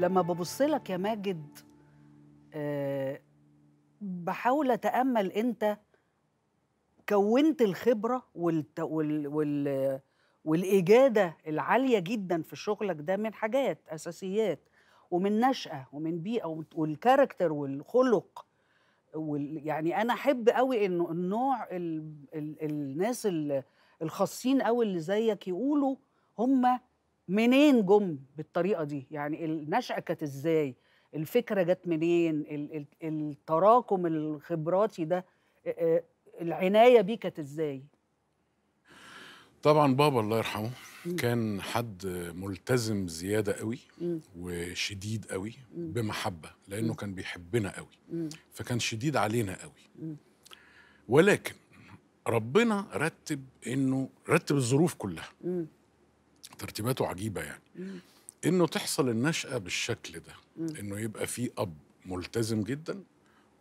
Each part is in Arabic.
لما ببص لك يا ماجد أه بحاول اتامل انت كونت الخبره والت... وال... وال... والاجاده العاليه جدا في شغلك ده من حاجات اساسيات ومن نشأة ومن بيئة والكاركتر والخلق وال... يعني أنا أحب قوي إنه النوع ال... ال... الناس الخاصين قوي اللي زيك يقولوا هم منين جم بالطريقه دي يعني النشأة كانت ازاي الفكره جت منين التراكم الخبراتي ده العنايه بيه كانت ازاي طبعا بابا الله يرحمه م. كان حد ملتزم زياده قوي م. وشديد قوي م. بمحبه لانه كان بيحبنا قوي فكان شديد علينا قوي ولكن ربنا رتب انه رتب الظروف كلها ترتيباته عجيبه يعني مم. انه تحصل النشأة بالشكل ده مم. انه يبقى في اب ملتزم جدا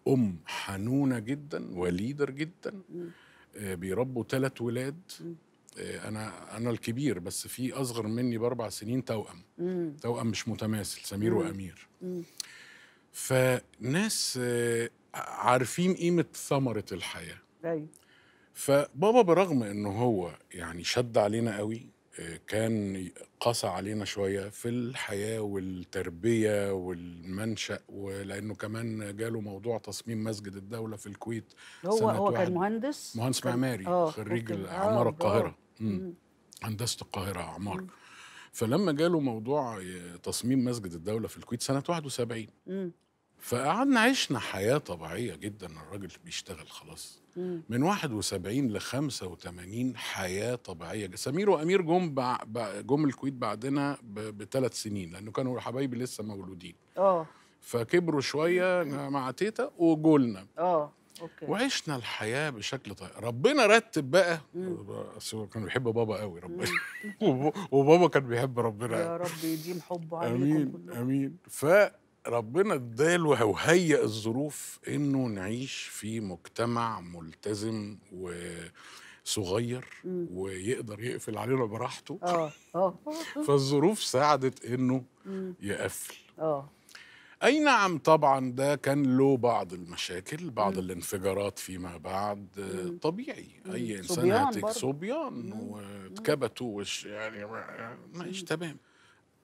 ام حنونه جدا وليدر جدا آه بيربوا ثلاث ولاد آه انا انا الكبير بس في اصغر مني باربع سنين توأم توأم مش متماثل سمير وامير فناس آه عارفين قيمه ثمره الحياه ايوه فبابا برغم انه هو يعني شد علينا قوي كان قسى علينا شوية في الحياة والتربية والمنشأ ولأنه كمان جاله موضوع تصميم مسجد الدولة في الكويت هو هو كان مهندس مهندس معماري آه، خريج عمارة آه، القاهرة آه. هندسة القاهرة اعمار فلما جاله موضوع تصميم مسجد الدولة في الكويت سنة 71 فقعدنا عشنا حياه طبيعيه جدا الراجل بيشتغل خلاص مم. من 71 ل 85 حياه طبيعيه سمير وامير جم بع... جم الكويت بعدنا بثلاث سنين لانه كانوا حبايبي لسه مولودين اه فكبروا شويه مع تيتا وجولنا اه أوكي. وعشنا الحياه بشكل طيب ربنا رتب بقى اصل كان بيحب بابا قوي ربنا وبابا كان بيحب ربنا يا رب يديم حبه عليكم امين كله. امين ف ربنا اداله وهيئ الظروف انه نعيش في مجتمع ملتزم وصغير صغير ويقدر يقفل علينا براحته اه اه فالظروف ساعدت انه يقفل اه اي نعم طبعا ده كان له بعض المشاكل بعض مم. الانفجارات فيما بعد مم. طبيعي مم. اي انسان هتك صبيان واتكبتوا وش يعني ماشي تمام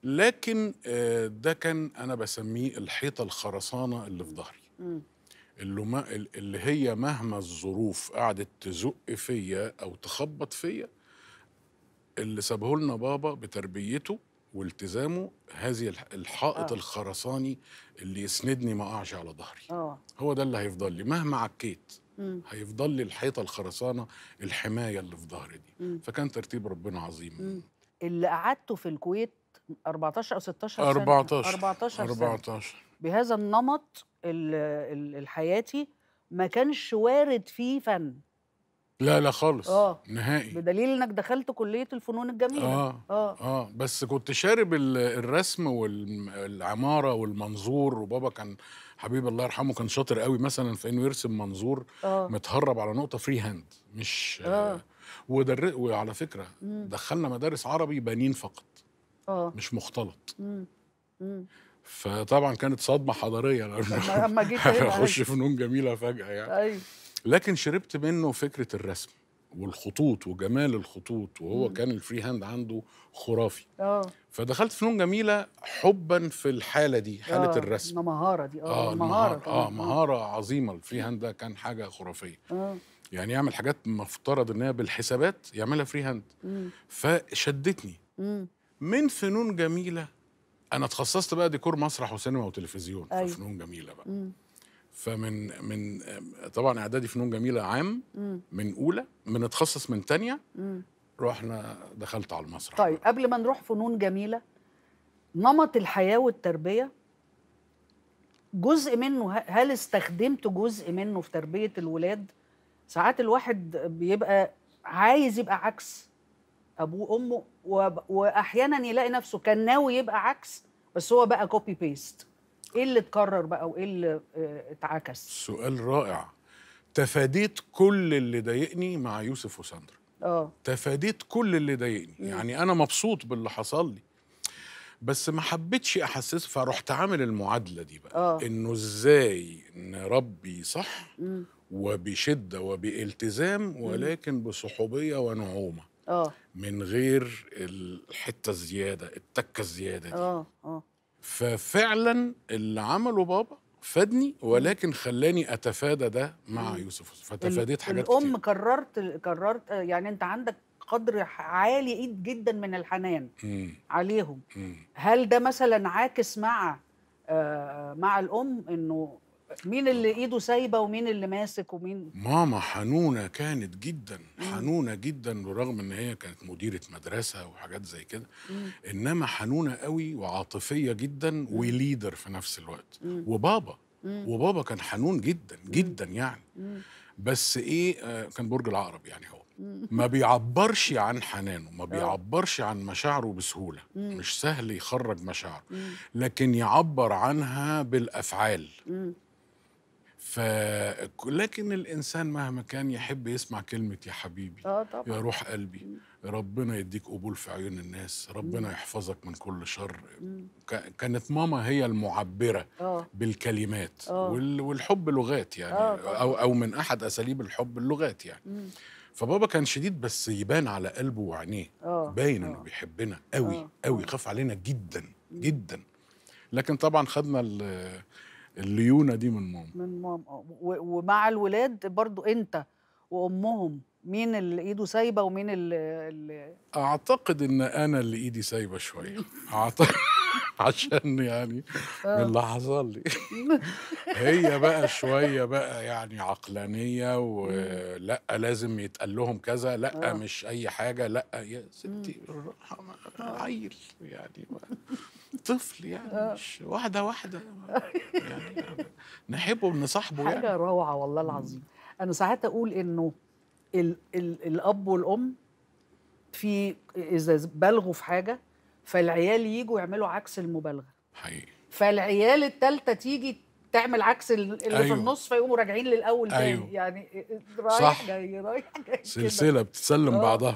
لكن آه، ده كان انا بسميه الحيطه الخرسانه اللي في ظهري اللي, ما اللي هي مهما الظروف قعدت تزق فيا او تخبط فيا اللي سابه لنا بابا بتربيته والتزامه هذه الحائط آه. الخرساني اللي يسندني ما اقعش على ظهري آه. هو ده اللي هيفضل لي مهما عكيت مم. هيفضل لي الحيطه الخرسانه الحمايه اللي في ظهري دي مم. فكان ترتيب ربنا عظيم مم. اللي قعدته في الكويت 14 او 16 سنه 14 14 14 سنة. بهذا النمط الحياتي ما كانش وارد فيه فن لا لا خالص اه نهائي بدليل انك دخلت كليه الفنون الجميله اه اه, آه. بس كنت شارب الرسم والعماره والمنظور وبابا كان حبيب الله يرحمه كان شاطر قوي مثلا في انه يرسم منظور آه. متهرب على نقطه فري هاند مش آه. آه. ودر... وعلى فكره مم. دخلنا مدارس عربي بنين فقط أوه. مش مختلط مم. مم. فطبعا كانت صدمه حضاريه لما جيت اخش فنون جميله فجاه يعني أيوه. لكن شربت منه فكره الرسم والخطوط وجمال الخطوط وهو مم. كان الفري هاند عنده خرافي اه فدخلت فنون جميله حبا في الحاله دي حاله آه. الرسم المهاره دي اه, آه، المهاره اه مهاره عظيمه الفري هاند ده كان حاجه خرافيه آه. يعني يعمل حاجات مفترض ان هي بالحسابات يعملها فري هاند مم. فشدتني مم. من فنون جميله انا اتخصصت بقى ديكور مسرح وسينما وتلفزيون أيوة. فنون جميله بقى مم. فمن من آه، طبعا اعدادي فنون جميله عام مم. من اولى بنتخصص من تانية رحنا دخلت على المسرح طيب بقى. قبل ما نروح فنون جميله نمط الحياه والتربيه جزء منه هل استخدمت جزء منه في تربيه الولاد ساعات الواحد بيبقى عايز يبقى عكس ابوه وامه واحيانا يلاقي نفسه كان ناوي يبقى عكس بس هو بقى كوبي بيست ايه اللي اتكرر بقى وايه اللي آه، اتعكس سؤال رائع تفاديت كل اللي ضايقني مع يوسف وساندرا اه تفاديت كل اللي ضايقني يعني انا مبسوط باللي حصل لي بس ما حبيتش احسس فرحت عامل المعادله دي بقى أوه. انه ازاي نربي صح مم. وبشده وبالتزام ولكن بصحوبيه ونعومه اه من غير الحته الزياده التكه الزياده دي اه اه ففعلا اللي عمله بابا فادني ولكن خلاني اتفادى ده مع يوسف فتفاديت حاجات الام كتير. قررت قررت يعني انت عندك قدر عالي جدا من الحنان مم. عليهم مم. هل ده مثلا عاكس مع آه مع الام انه مين اللي ايده سايبه ومين اللي ماسك ومين ماما حنونه كانت جدا حنونه جدا برغم ان هي كانت مديره مدرسه وحاجات زي كده انما حنونه قوي وعاطفيه جدا وليدر في نفس الوقت وبابا وبابا كان حنون جدا جدا يعني بس ايه آه، كان برج العقرب يعني هو ما بيعبرش عن حنانه ما آه. بيعبرش عن مشاعره بسهوله مش سهل يخرج مشاعره لكن يعبر عنها بالافعال ف لكن الانسان مهما كان يحب يسمع كلمه يا حبيبي اه طبعا يا روح قلبي إمم. ربنا يديك قبول في عيون الناس إمم. ربنا يحفظك من كل شر إمم. كانت ماما هي المعبره آه. بالكلمات آه. والحب لغات يعني آه او او من احد اساليب الحب اللغات يعني فبابا كان شديد بس يبان على قلبه وعينيه باين انه بيحبنا قوي قوي خاف علينا جدا جدا لكن طبعا خدنا الليونه دي من ماما من ماما ومع الولاد برضو انت وامهم مين اللي ايده سايبه ومين اللي اعتقد ان انا اللي ايدي سايبه شويه اعتقد عشان يعني آه. من اللي حصل لي هي بقى شويه بقى يعني عقلانيه ولا لازم يتقال لهم كذا لا آه. مش اي حاجه لا يا ستي بالراحه عيل يعني بقى. طفل يعني آه. مش واحده واحده يعني نحبه بنصاحبه يعني حاجه روعه والله العظيم انا ساعات اقول انه الـ الـ الاب والام في اذا بلغوا في حاجه فالعيال يجوا يعملوا عكس المبالغه حقيقي فالعيال الثالثه تيجي تعمل عكس اللي أيوه. في النص فيقوموا راجعين للاول تاني أيوه. يعني رايح جاي رايح جاي سلسله بتتسلم آه. بعضها